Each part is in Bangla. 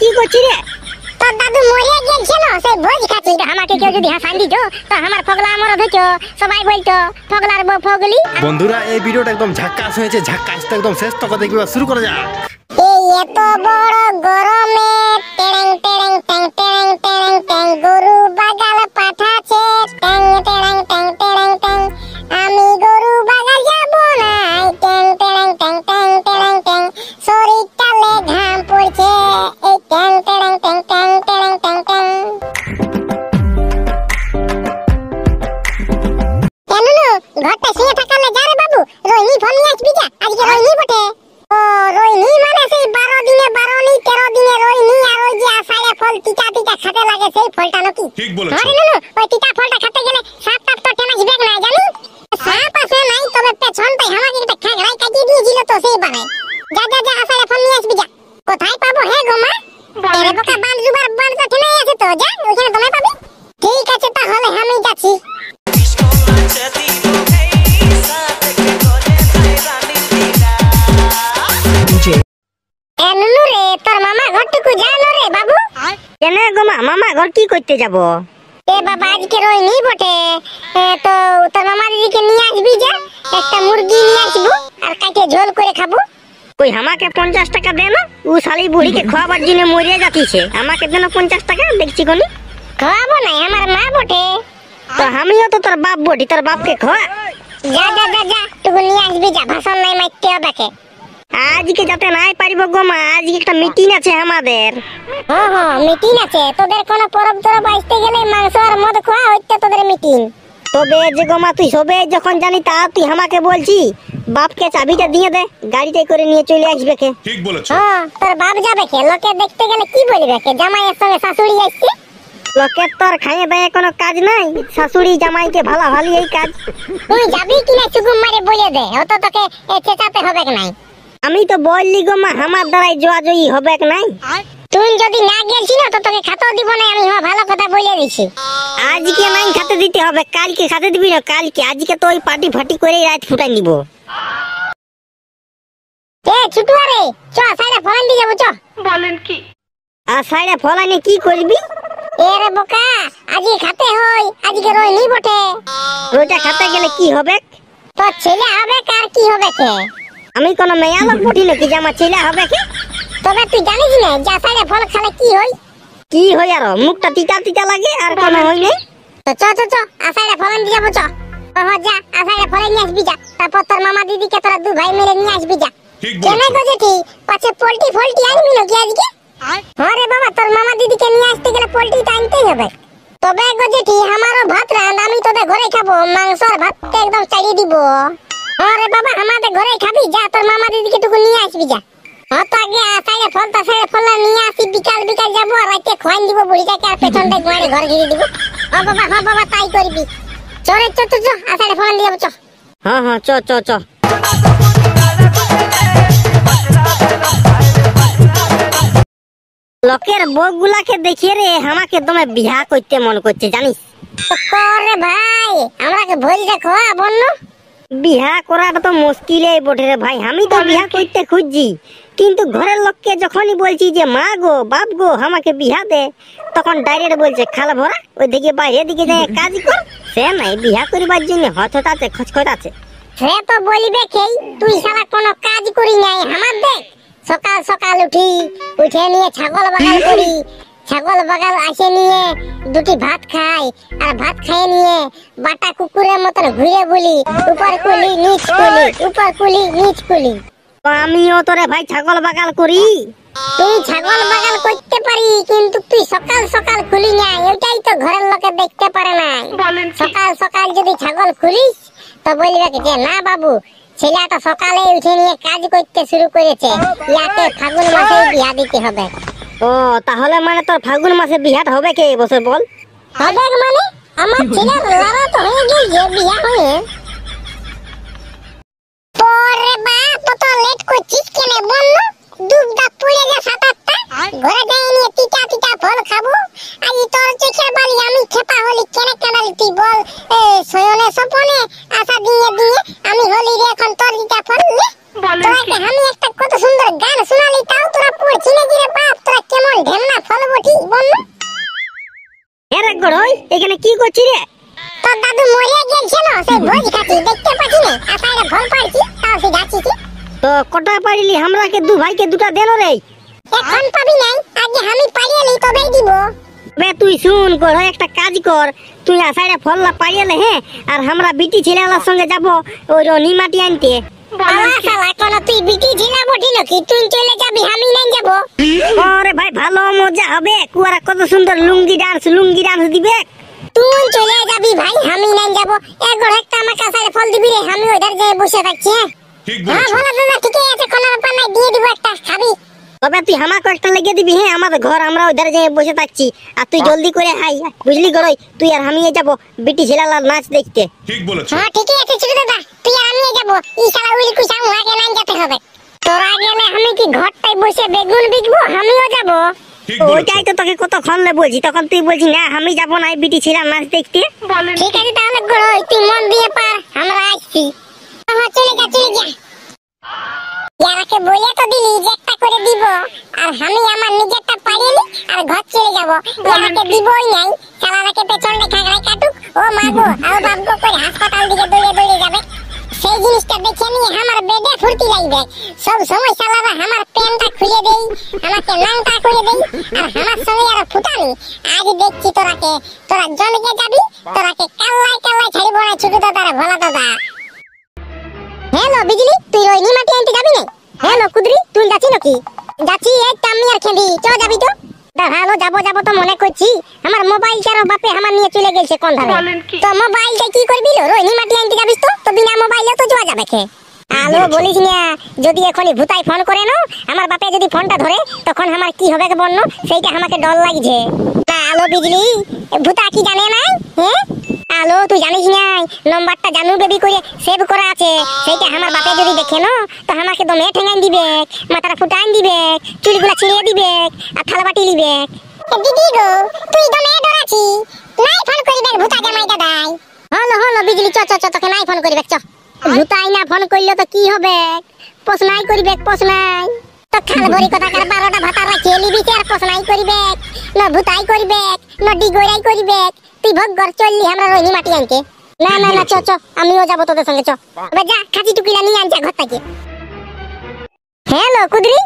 কি করছিস দাদু মরিয়া গিয়েছিল সেই তো আমার ফগলা আমার ধরতো সবাই বলতো ফগলার বউ ফগলি বন্ধুরা এই ভিডিওটা একদম ঝাক্কাস হয়েছে ঝাক্কাস একদম শেষ তক দেখি শুরু করা যাক এই এত বড় গরমে টেড়েং করতে যাব এ বাবা আজকে রইনি বটে তো তোর মামার দিকে নিয়ে আসবি যা একটা মুরগি নিয়ে আসবো আর কাটে ঝোল করে খাবো ওই আমাকে পঞ্চাশ টাকা দে না ও শালি বুড়িকে খাওয়াবার জন্য মরিয়া যাতিছে আমাকে যেন পঞ্চাশ টাকা দেখছি কোনি খাওয়াবো না আমার মা বটে তো আমিও তো তোর বাপ বটি তোর বাপকে খাওয়া যা যা যা যা তুই নিয়ে আসবি যা ভাষণ নাই মাইতে হবে আজকে যাতে নাই পারিব গো মা আজকে একটা মিটিং আছে আমাদের হ্যাঁ হ্যাঁ মিটিং আছে তোদের কোন পরব ধরব আসতে গেলে মাংস আর মদ খাওয়া হইতে তোদের মিটিং তবে যে গো মা তুই সবে যখন জানি তা তুই আমাকে বলছি বাপকে চাবিটা দিয়ে দে গাড়িটাই করে নিয়ে চলে আসবে কে ঠিক বলেছ হ্যাঁ তোর বাপ যাবে কে লোকে দেখতে গেলে কি বলবে কে এর সঙ্গে শাশুড়ি আসছে লোকের তোর খাইয়ে দাঁড়িয়ে কোনো কাজ নাই শাশুড়ি জামাইকে ভালো ভালো এই কাজ তুই যাবি কিনা চুগুম মারে বলে দে অত তোকে চেঁচাতে হবে নাই আমি তো বললি গো মা আমার দ্বারাই জোয়াজয়ী হবে নাই তুই যদি না গেছি না তো তোকে খাতা দিব না আমি হ্যাঁ ভালো কথা বলে দিছি আজকে নাই খাতা দিতে হবে কালকে খাতা দিবি না কালকে আজকে তো ওই পার্টি ফাটি করে রাত ফুটাই নিব এ ছুটুয়া রে চ সাইডে ফলান দিয়ে যাবো চ বলেন কি আর সাইডে ফলানে কি করবি এ রে বোকা আজকে খাতে হই আজকে রই নি বটে রোজা খাতে গেলে কি হবে তোর ছেলে হবে কার কি হবে কে আমি কোনো মেয়া লোক বুটি নাকি জামা আমার ছেলে হবে কি তবে তুই জানিস না যা জাসারে ফল খালে কি হই কি হই আর মুখটা তিতা তিতা লাগে আর কোনো হ্যাঁ। হই নাই তো চ চ চ আসারে ফল নিয়ে যাবো চ বাবা যা আসারে ফল নি আসবি যা তারপর তোর মামা কে তোরা দু ভাই মিলে নিয়ে আসবি যা কেনে গো জেঠি পাছে পোল্টি ফোল্টি আনবি নাকি আজকে আরে হ্যাঁ বাবা তোর মামা দিদিকে নিয়ে আসতে গেলে পোল্টি তো আনতেই হবে তবে গো জেঠি আমারও ভাত রান আমি তোদের ঘরে খাবো মাংস আর ভাতটা একদম চালিয়ে দিব আরে বাবা আমাদের ঘরে খাবি যা তোর মামা দিদিকে টুকু নিয়ে আসবি যা অত আগে আসাইলে ফলতা সাইলে ফলনা নিয়ে আসি বিকাল বিকাল যাবো আর রাতে খোয়ান দিব বুড়িটাকে আর পেছনটা গোয়ারে ঘর ঘিরে দিব ও বাবা হ্যাঁ বাবা তাই করবি চরে চ তো চ আসাইলে ফল দিয়ে যাবো চ হ্যাঁ হ্যাঁ চ চ চ লোকের বউগুলাকে দেখিয়ে রে আমাকে তোমার বিহা করতে মন করছে জানিস করে ভাই আমাকে ভুল দেখো হ্যাঁ, বন্য বিহা করাটা তো মুশকিলেই বটে রে ভাই আমি তো বিহা করতে খুঁজছি কিন্তু ঘরের লোককে যখনই বলছি যে মা গো বাপ গো আমাকে বিহা দে তখন ডাইরেক্ট বলছে খাল ভরা ওই দিকে বাইরে দিকে যায় কাজ কর সে নাই বিহা করিবার জন্য খচখচ আছে সে তো বলিবে খেই তুই সারা কোনো কাজ করি নাই আমার দেখ সকাল সকাল উঠি উঠে নিয়ে ছাগল বাগাল করি ছাগল বাগাল আসে নিয়ে দুটি ভাত খায় আর ভাত খাই নিয়ে বাটা কুকুরের মতন ঘুরে বলি উপর কুলি নিচ কুলি উপর কুলি নিচ কুলি আমিও তোরে ভাই ছাগল বাগাল করি তুই ছাগল বাগাল করতে পারি কিন্তু তুই সকাল সকাল খুলি না এটাই তো ঘরের লোকে দেখতে পারে না সকাল সকাল যদি ছাগল খুলিস তো বলবে যে না বাবু ছেলেটা সকালে উঠে নিয়ে কাজ করতে শুরু করেছে ইয়াকে ফাগুন মাসে বিয়া দিতে হবে ও তাহলে মানে তোর ফাগুন মাসে বিহাট হবে কে এবছর বল হবে মানে আমার ছেলে লড়া তো হয়ে গিয়েছে বিয়া হয়ে পরে বা তো তো লেট করছিস কেন বল দুধ দা পুড়ে যা সাত আটটা ঘরে যাই নিয়ে টিটা টিটা ফল খাবো আর তোর চোখের বালি আমি খেপা হলি কেন কেনালি তুই বল এ সয়নে সপনে আশা দিয়ে দিয়ে আমি হলি রে এখন তোর টিটা ফল তোকে আমি একটা কত সুন্দর গান শোনালি তাও তোরা পড়ছি না রে বাপ কই ঢেমনা ফলবটি বল এ রে গড়ই এখানে কি করছি রে তোর দাদু মরিয়া না সেই ভোজ খাচ্ছি দেখতে পাচ্ছি না আর সাইডে ফল পাড়ছি তাও সে গাছি কি তো কটা পারিলি হামরাকে দু ভাইকে দুটা দেলো রে এখন পাবি নাই আজকে আমি পারিয়ে নেই কবেই দিব বে তুই শুন কর হ্যাঁ, একটা কাজ কর তুই আসাইডে ফললা পাড়িয়ে নে হ্যাঁ আর আমরা বিটি ছেলেওয়ালার সঙ্গে যাব ওই রনি মাটি আনতে তুই আমি নাই যাব ওরে ভাই ভালো মজা হবে কুয়ারা কত সুন্দর লুঙ্গি ডান্স লুঙ্গি ডান্স দিবে তুই চলে যাবি ভাই আমি নাই যাব এগোর একটা আমার কাছে দিবি রে আমি ওইটার বসে থাকছি হ্যাঁ ভালো হ্যাঁ, দাদা ঠিকই আছে কোনো ব্যাপার দিয়ে দিব একটা খাবি তবে তুই হামা কয়েকটা লেগে দিবি হ্যাঁ আমাদের ঘর আমরা ওধারে যেয়ে বসে থাকছি আর তুই জলদি করে হাই বুঝলি গরই তুই আর হামিয়ে যাবো বিটি ছেলালার নাচ দেখতে ঠিক বলেছ হ্যাঁ ঠিকই আছে ছোট দাদা তুই আর আমি যাবো এই শালা উইল কুসা আগে না যেতে হবে তোর আগে আমি কি ঘরটায় বসে বেগুন বিকবো আমিও যাবো ওইটাই তো তোকে কত কতক্ষণ বলছি তখন তুই বলছি না আমি যাবো না বিটি ছিলাম নাচ দেখতে ঠিক আছে তাহলে গরই তুই মন দিয়ে পার আমরা আসছি চলে যা চলে আমাকে বলে তো দিলি যে একটা করে দিব আর আমি আমার নিজেরটা পারিনি আর ঘর চলে যাব আমাকে দিবই নাই সালা আমাকে পেছনে খাগড়ায় কাটুক ও মাগো আর বাবগো করে হাসপাতাল দিকে দৌড়ে দৌড়ে যাবে সেই জিনিসটা দেখে নিয়ে আমার বেডে ফুর্তি লাগবে সব সময় সালারা আমার প্যান্টটা খুলে দেই আমাকে নাংটা করে দেই আর আমার সঙ্গে আর ফুটানি আজ দেখছি তোরাকে তোরা জলকে যাবি তোরাকে কাল্লায় কাল্লায় ছাড়িব না ছোট দাদারা ভোলা দাদা বিজলি তুই রইনি মাটি আনতে যাবি না হ্যাঁ লো কুদরি তুই যাচ্ছি নাকি যাচ্ছি এক আমি আর খেঁদি চল যাবি তো দা ভালো যাব যাব তো মনে করছি আমার মোবাইল কারো বাপে আমার নিয়ে চলে গেছে কোন ধারে তো মোবাইলটা কি করবি লো রইনি মাটি আনতে যাবি তো তো বিনা মোবাইলে তো যাওয়া যাবে কে আলো বলিস না যদি এখনি ভূতাই ফোন করে নাও আমার বাপে যদি ফোনটা ধরে তখন আমার কি হবে বন্য সেইটা আমাকে ডর লাগিছে না আলো বিজলি ভূতা কি জানে না হ্যাঁ আলো তুই জানিস নাই নম্বরটা জানু বেবি করে সেভ করা আছে সেইটা আমার বাপে যদি দেখে না তো আমাকে দমে ঠেঙ্গাই দিবে মাথাটা ফুটাই দিবে চুলগুলা ছিঁড়ে দিবে আর থালা বাটি নিবে দিদি গো তুই দমে ডরাছি নাই ফোন করিবে ভুতা জামাই দাদাই হলো হলো বিজলি চ চ চ তোকে নাই ফোন করিবে চ ভূতাই না ফোন করিলে তো কি হবে পোষনাই করিবে পোষনাই তো খাল ভরি কথা কার বারোটা ভাতা রাখিয়ে নিবি আর পোষনাই করিবে না ভুতাই করিবে না ডিগোরাই করিবে তুই ভোগ ঘর চললি আমরা রইনি মাটি আনতে না না না চ চ আমিও যাবো তোদের সঙ্গে চ এবার যা খাঁচি টুকিটা নিয়ে আনছে ঘর থেকে হ্যালো কুদরি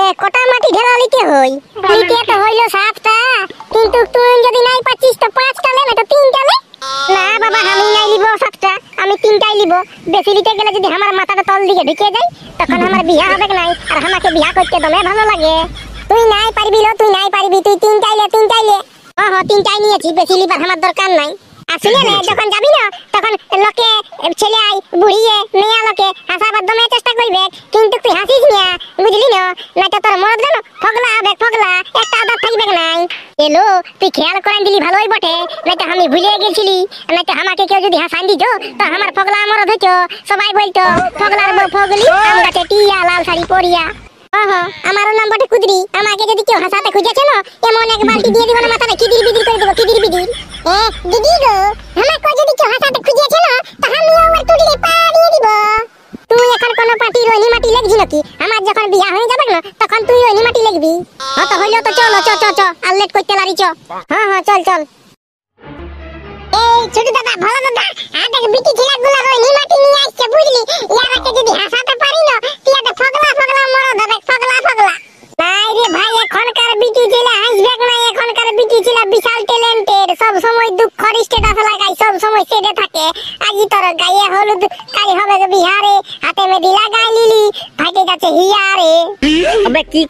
এ কটা মাটি ঢেলা লিতে হই লিতে তো হইলো সাতটা কিন্তু তুই যদি নাই পাচ্ছিস তো পাঁচটা নে তো তিনটা নে না বাবা আমি নাই লিব সাতটা আমি তিনটাই লিব বেশি লিতে গেলে যদি আমার মাথাটা তল দিকে ঢুকে যায় তখন আমার বিয়া হবে নাই আর আমাকে বিয়া করতে দমে ভালো লাগে তুই নাই পারবি লো তুই নাই পারবি তুই তিনটাই লে তিনটাই লে হ্যাঁ হ্যাঁ তিনটাই নিয়েছি বেশি লিবার আমার দরকার নাই আসলে না যখন যাবি না তখন লোকে ছেলে আই বুড়িয়ে মেয়া লোকে হাসাবার দমে চেষ্টা করবে কিন্তু তুই হাসিস না বুঝলি না না তোর মরদ জানো ফগলা হবে ফগলা একটা আদার থাকবে নাই এলো তুই খেয়াল করে দিলি ভালোই বটে না আমি ভুলে গেছিলি না আমাকে কেউ যদি হাসান দিত তো আমার ফগলা মরদ হইতো সবাই বলতো ফগলার বউ ফগলি আম গাছে টিয়া লাল শাড়ি পরিয়া ওহো আমারও নাম্বারটা কুদরি আমাকে যদি কেউ হাসাতে খুঁজে চলো এমন এক বালতি দিয়ে দিব না মাথাটা কিদির বিদির করে দেবো কিদির বিদির এ দিদি গো আমাকে যদি কেউ হাসাতে খুঁজে চলো তাহলে ওর তুলিলে পা দিয়ে দিব তুই এখন কোন পাটি রইনি মাটি লাগছি নাকি আমার যখন বিয়া হয়ে যাবে না তখন তুই রইনি মাটি লাগবি অত হইলো তো চল চ চ আর লেট করতে লারি চ হ্যাঁ হ্যাঁ চল চল এই ছোট দাদা ভালো দাদা আ দেখ বিটি ছেলেগুলো রইনি মাটি নিয়ে আসছে বুঝলি ইয়ারাকে যদি হাসাতে পারি না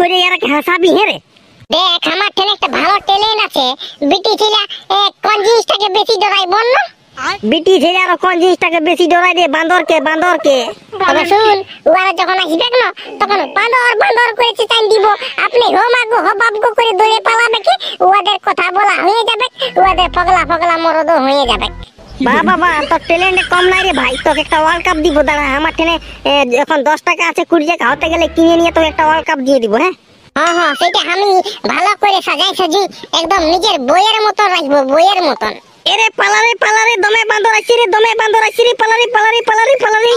করে এরা ঘেঁষাবি হে হ্যাঁ রে দেখ আমার ঠেলে একটা ভালো ট্যালেন্ট আছে বিটি ছেলে কোন জিনিসটাকে বেশি ডরাই বল না বিটি ছেলে আর কোন জিনিসটাকে বেশি ডরাই দে বান্দরকে বান্দরকে তবে শুন ওরা যখন আসবে না তখন বান্দর বান্দর করে চিতান দিব আপনি হো মাগো হো বাবগো করে দৌড়ে পালাবে কি ওদের কথা বলা হয়ে যাবে ওদের পগলা পগলা মরদ হয়ে যাবে বাবা বাবা তোর ট্যালেন্ট কম নাই রে ভাই তোকে একটা ওয়ার্ল্ড কাপ দিব দাঁড়া আমার ট্রেনে এখন দশ টাকা আছে কুড়ি টাকা হতে গেলে কিনে নিয়ে তোকে একটা ওয়ার্ল্ড কাপ দিয়ে দিব হ্যাঁ হ্যাঁ হ্যাঁ সেটা আমি ভালো করে সাজাই সাজি একদম নিজের বইয়ের মতন রাখবো বইয়ের মতন এরে পালারে পালারে দমে বাঁধো রাখি রে দমে বাঁধো রাখি রে পালারে পালারে পালারে পালারে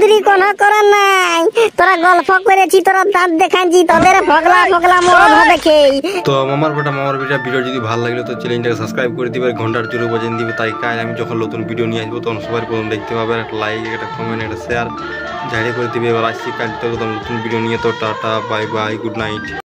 চৌধুরী কোন করার নাই তোরা গল্প করেছি তোরা দাঁত দেখাচ্ছি তোদের ফগলা ফগলা মরণ হবে তো মামার বেটা মামার বেটা ভিডিও যদি ভালো লাগলো তো চ্যানেলটাকে সাবস্ক্রাইব করে দিবে ঘন্টার জোরে বাজিয়ে দিবে তাই কাজ আমি যখন নতুন ভিডিও নিয়ে আসবো তখন সবাই প্রথম দেখতে পাবে একটা লাইক একটা কমেন্ট একটা শেয়ার ঝাড়িয়ে করে দিবে এবার আসছি কাল তো নতুন ভিডিও নিয়ে তো tata bye bye good night